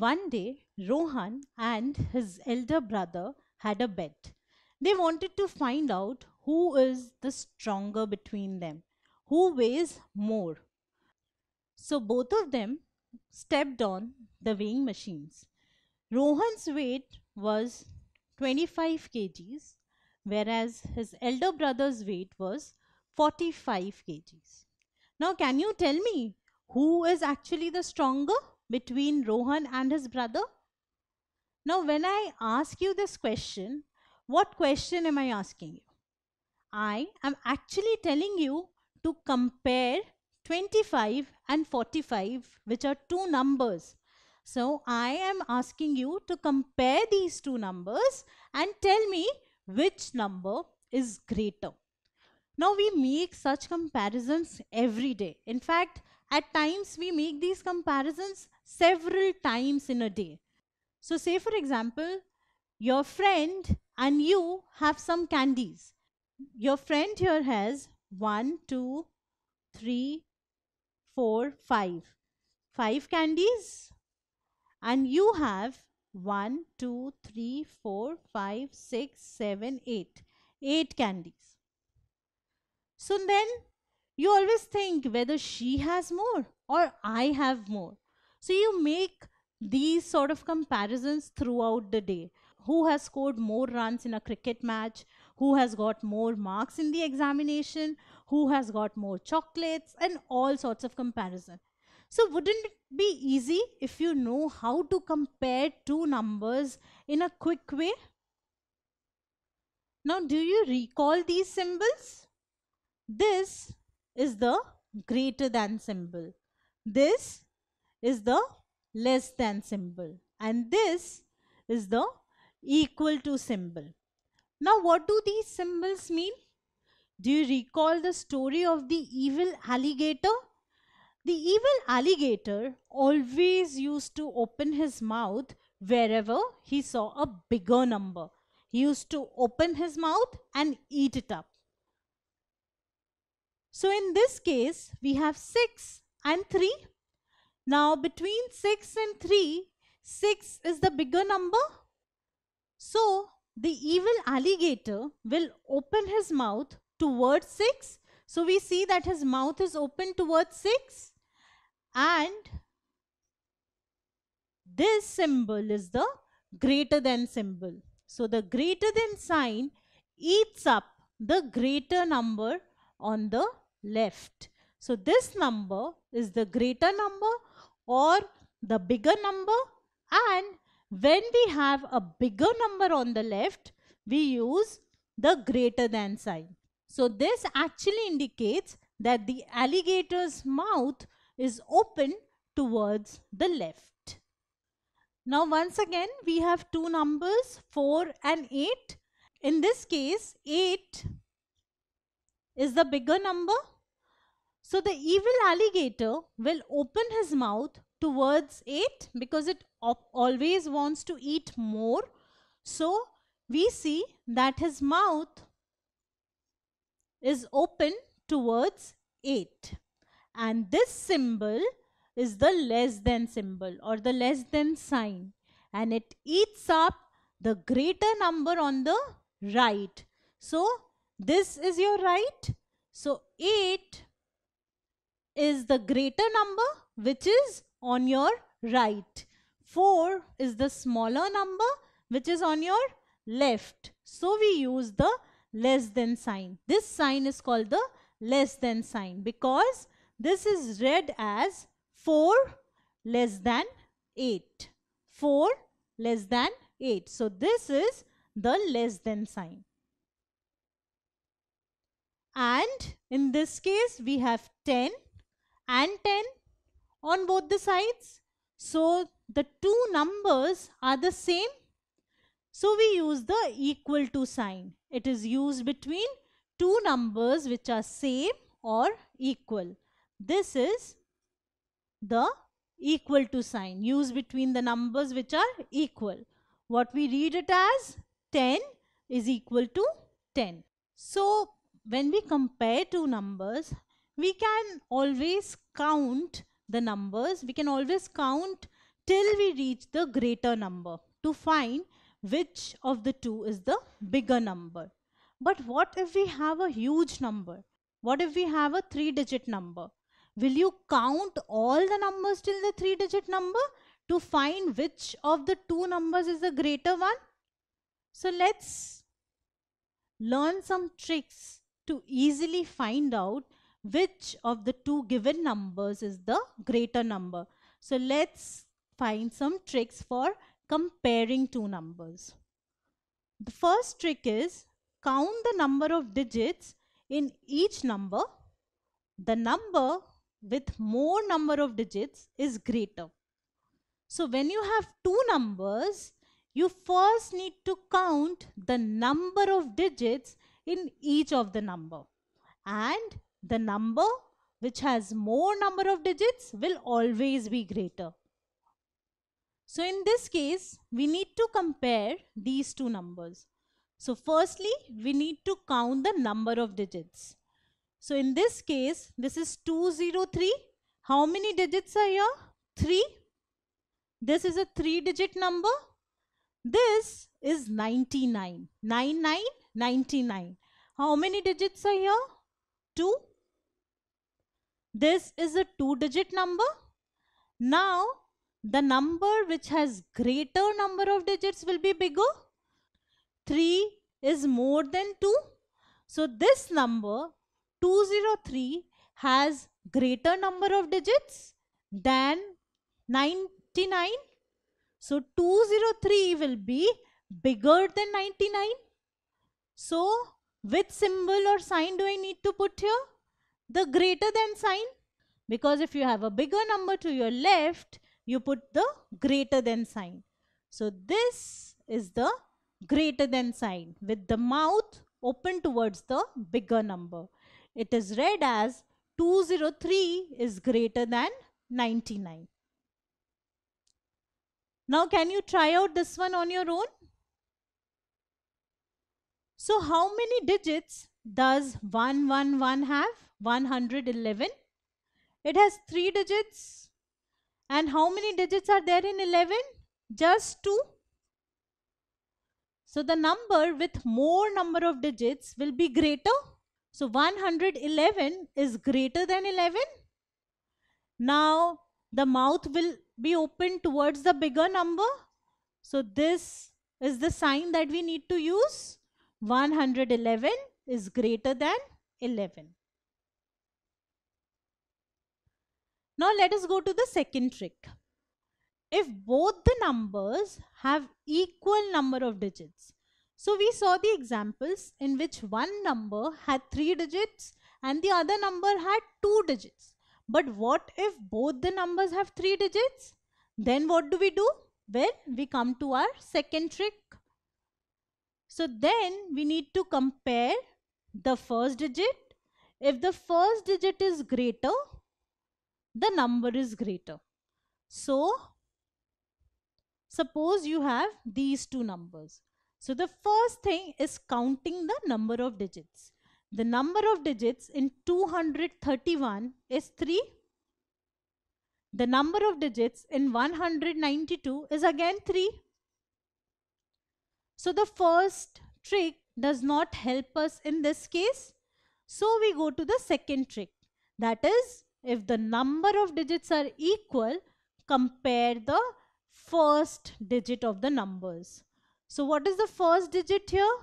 One day, Rohan and his elder brother had a bet. They wanted to find out who is the stronger between them, who weighs more. So both of them stepped on the weighing machines. Rohan's weight was 25 kgs, whereas his elder brother's weight was 45 kgs. Now, can you tell me who is actually the stronger? between Rohan and his brother? Now, when I ask you this question, what question am I asking you? I am actually telling you to compare 25 and 45, which are two numbers. So, I am asking you to compare these two numbers and tell me which number is greater. Now, we make such comparisons every day. In fact, at times we make these comparisons several times in a day. So say for example, your friend and you have some candies. Your friend here has one, two, three, four, five, five candies and you have one, two, three, four, five, six, seven, eight, eight candies. So then you always think whether she has more or I have more. So you make these sort of comparisons throughout the day. Who has scored more runs in a cricket match? Who has got more marks in the examination? Who has got more chocolates? And all sorts of comparison. So wouldn't it be easy if you know how to compare two numbers in a quick way? Now, do you recall these symbols? This is the greater than symbol. This is the less than symbol and this is the equal to symbol. Now what do these symbols mean? Do you recall the story of the evil alligator? The evil alligator always used to open his mouth wherever he saw a bigger number. He used to open his mouth and eat it up. So in this case, we have 6 and 3 now between 6 and 3, 6 is the bigger number. So the evil alligator will open his mouth towards 6. So we see that his mouth is open towards 6 and this symbol is the greater than symbol. So the greater than sign eats up the greater number on the left. So this number is the greater number or the bigger number and when we have a bigger number on the left, we use the greater than sign. So this actually indicates that the alligator's mouth is open towards the left. Now once again we have two numbers 4 and 8. In this case 8 is the bigger number so the evil alligator will open his mouth towards it because it always wants to eat more. So we see that his mouth is open towards 8 and this symbol is the less than symbol or the less than sign and it eats up the greater number on the right. So this is your right. So 8 is the greater number which is on your right. 4 is the smaller number which is on your left. So we use the less than sign. This sign is called the less than sign because this is read as 4 less than 8. 4 less than 8. So this is the less than sign. And in this case, we have 10 and 10 on both the sides. So the two numbers are the same. So we use the equal to sign. It is used between two numbers which are same or equal. This is the equal to sign used between the numbers which are equal. What we read it as 10 is equal to 10. So when we compare two numbers, we can always count the numbers. We can always count till we reach the greater number to find which of the two is the bigger number. But what if we have a huge number? What if we have a three digit number? Will you count all the numbers till the three digit number to find which of the two numbers is the greater one? So let's learn some tricks to easily find out which of the two given numbers is the greater number. So let's find some tricks for comparing two numbers. The first trick is count the number of digits in each number. The number with more number of digits is greater. So when you have two numbers, you first need to count the number of digits in each of the number and the number which has more number of digits will always be greater. So in this case, we need to compare these two numbers. So firstly, we need to count the number of digits. So in this case, this is 203. How many digits are here? 3. This is a 3 digit number. This is 99. 99, 99. How many digits are here? 2 this is a two-digit number. Now, the number which has greater number of digits will be bigger. 3 is more than 2. So, this number 203 has greater number of digits than 99. So, 203 will be bigger than 99. So, which symbol or sign do I need to put here? the greater than sign because if you have a bigger number to your left, you put the greater than sign. So this is the greater than sign with the mouth open towards the bigger number. It is read as 203 is greater than 99. Now can you try out this one on your own? So how many digits does 111 have? 111 it has three digits and how many digits are there in 11 just two so the number with more number of digits will be greater so 111 is greater than 11 now the mouth will be open towards the bigger number so this is the sign that we need to use 111 is greater than 11 Now let us go to the second trick. If both the numbers have equal number of digits. So we saw the examples in which one number had three digits and the other number had two digits. But what if both the numbers have three digits? Then what do we do? Well, we come to our second trick. So then we need to compare the first digit. If the first digit is greater the number is greater. So suppose you have these two numbers. So the first thing is counting the number of digits. The number of digits in 231 is 3. The number of digits in 192 is again 3. So the first trick does not help us in this case. So we go to the second trick that is if the number of digits are equal, compare the first digit of the numbers. So what is the first digit here?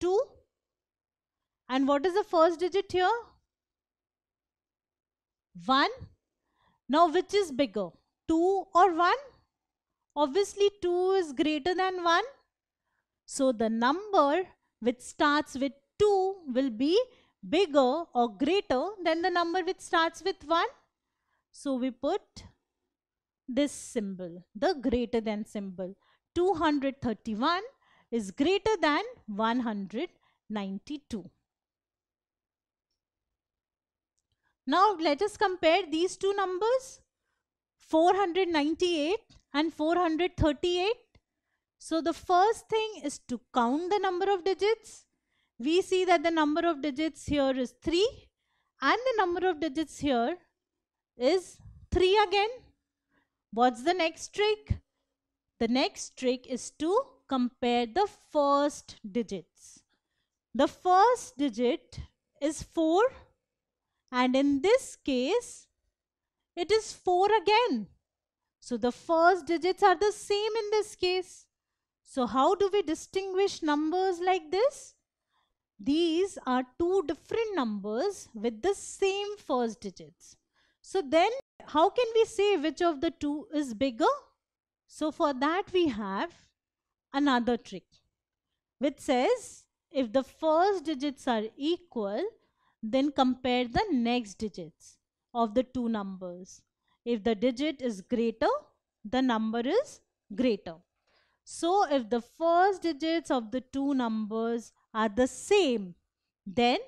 2. And what is the first digit here? 1. Now which is bigger? 2 or 1? Obviously 2 is greater than 1. So the number which starts with 2 will be bigger or greater than the number which starts with 1. So we put this symbol, the greater than symbol. 231 is greater than 192. Now let us compare these two numbers 498 and 438. So the first thing is to count the number of digits we see that the number of digits here is 3 and the number of digits here is 3 again. What's the next trick? The next trick is to compare the first digits. The first digit is 4 and in this case it is 4 again. So the first digits are the same in this case. So how do we distinguish numbers like this? These are two different numbers with the same first digits. So then how can we say which of the two is bigger? So for that we have another trick which says if the first digits are equal then compare the next digits of the two numbers. If the digit is greater the number is greater. So if the first digits of the two numbers are the same, then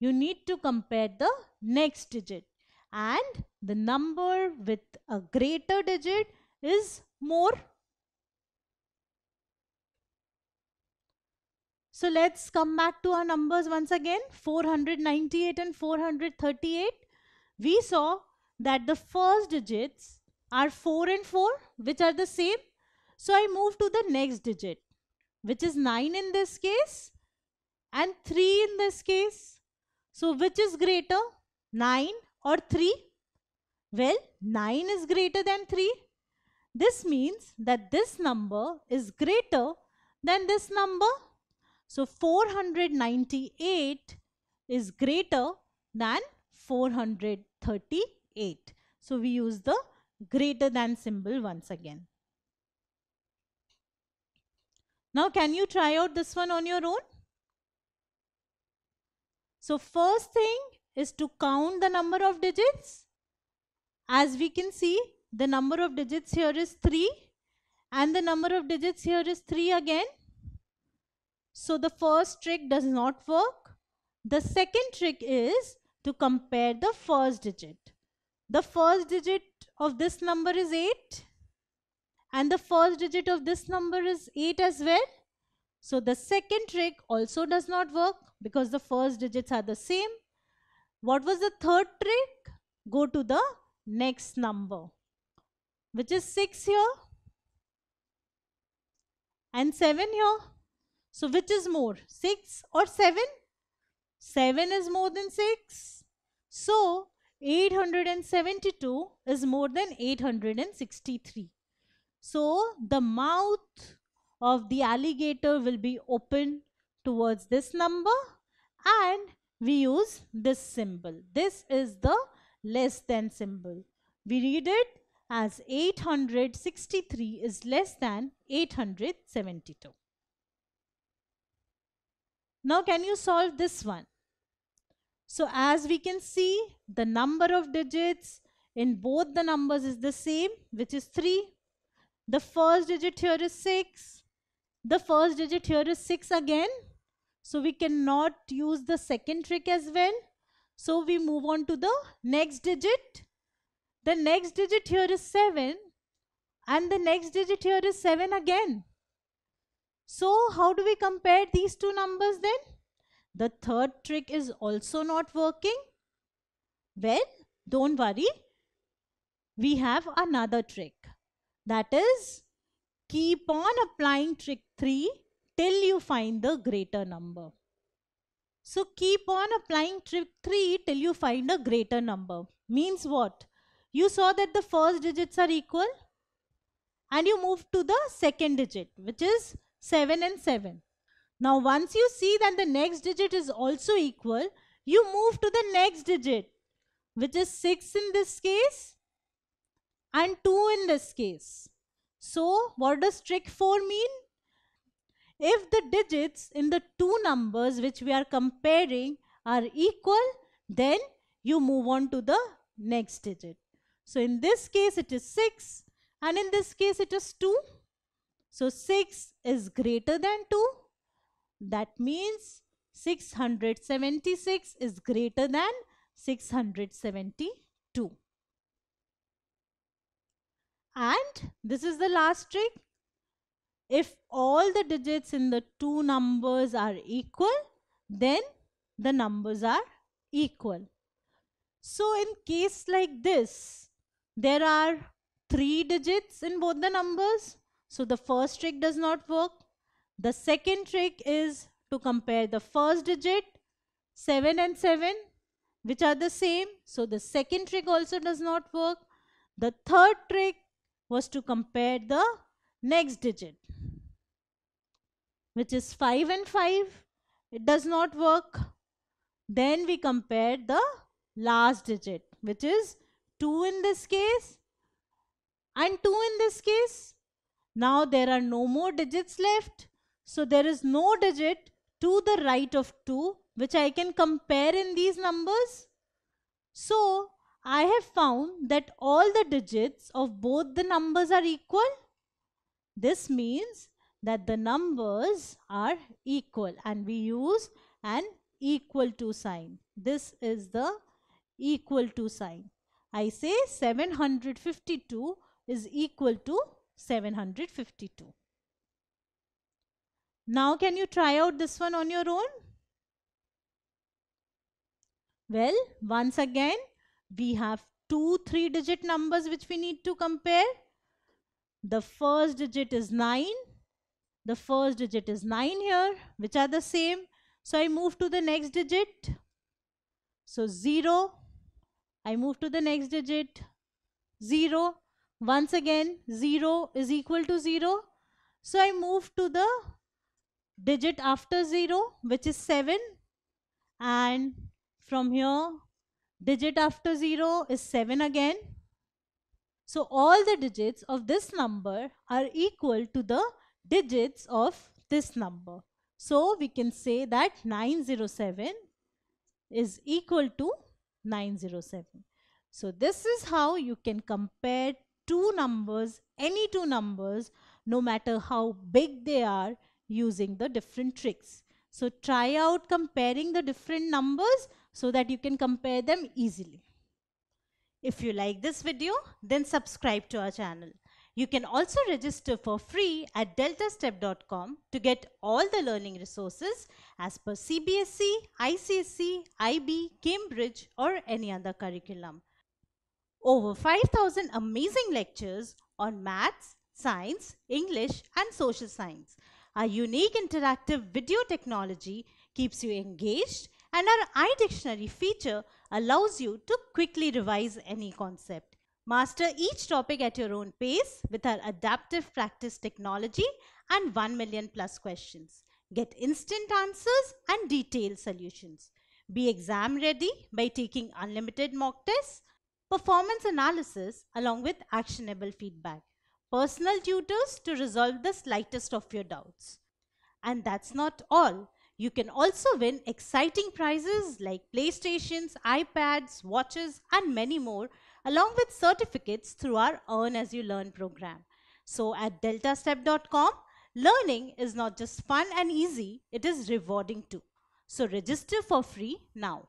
you need to compare the next digit and the number with a greater digit is more. So let's come back to our numbers once again 498 and 438. We saw that the first digits are 4 and 4 which are the same. So I move to the next digit which is 9 in this case and 3 in this case. So which is greater 9 or 3? Well 9 is greater than 3. This means that this number is greater than this number. So 498 is greater than 438. So we use the greater than symbol once again. Now can you try out this one on your own? So first thing is to count the number of digits. As we can see, the number of digits here is 3 and the number of digits here is 3 again. So the first trick does not work. The second trick is to compare the first digit. The first digit of this number is 8 and the first digit of this number is 8 as well. So the second trick also does not work because the first digits are the same. What was the third trick? Go to the next number, which is 6 here and 7 here. So which is more, 6 or 7? 7 is more than 6. So 872 is more than 863. So the mouth of the alligator will be open towards this number and we use this symbol. This is the less than symbol. We read it as 863 is less than 872. Now can you solve this one? So as we can see the number of digits in both the numbers is the same which is 3. The first digit here is 6. The first digit here is 6 again. So we cannot use the second trick as well. So we move on to the next digit. The next digit here is 7 and the next digit here is 7 again. So how do we compare these two numbers then? The third trick is also not working. Well, don't worry. We have another trick. That is keep on applying trick 3 till you find the greater number. So keep on applying trick 3 till you find a greater number. Means what? You saw that the first digits are equal and you move to the second digit which is 7 and 7. Now once you see that the next digit is also equal, you move to the next digit which is 6 in this case and 2 in this case. So what does trick 4 mean? If the digits in the two numbers which we are comparing are equal, then you move on to the next digit. So in this case it is 6 and in this case it is 2. So 6 is greater than 2. That means 676 is greater than 672. And this is the last trick. If all the digits in the two numbers are equal, then the numbers are equal. So in case like this, there are three digits in both the numbers. So the first trick does not work. The second trick is to compare the first digit 7 and 7 which are the same. So the second trick also does not work. The third trick was to compare the next digit which is 5 and 5 it does not work then we compare the last digit which is 2 in this case and 2 in this case now there are no more digits left so there is no digit to the right of 2 which I can compare in these numbers so I have found that all the digits of both the numbers are equal. This means that the numbers are equal and we use an equal to sign. This is the equal to sign. I say 752 is equal to 752. Now can you try out this one on your own? Well, once again we have two three digit numbers which we need to compare. The first digit is 9. The first digit is 9 here, which are the same. So I move to the next digit. So 0. I move to the next digit. 0. Once again, 0 is equal to 0. So I move to the digit after 0, which is 7. And from here, digit after 0 is 7 again. So all the digits of this number are equal to the digits of this number. So we can say that 907 is equal to 907. So this is how you can compare two numbers, any two numbers, no matter how big they are using the different tricks. So try out comparing the different numbers so that you can compare them easily. If you like this video, then subscribe to our channel. You can also register for free at deltastep.com to get all the learning resources as per CBSE, ICSE, IB, Cambridge or any other curriculum. Over 5000 amazing lectures on maths, science, English and social science. Our unique interactive video technology keeps you engaged and our iDictionary feature allows you to quickly revise any concept. Master each topic at your own pace with our adaptive practice technology and 1 million plus questions. Get instant answers and detailed solutions. Be exam ready by taking unlimited mock tests, performance analysis along with actionable feedback, personal tutors to resolve the slightest of your doubts. And that's not all. You can also win exciting prizes like PlayStations, iPads, watches and many more along with certificates through our Earn As You Learn program. So at deltastep.com, learning is not just fun and easy, it is rewarding too. So register for free now.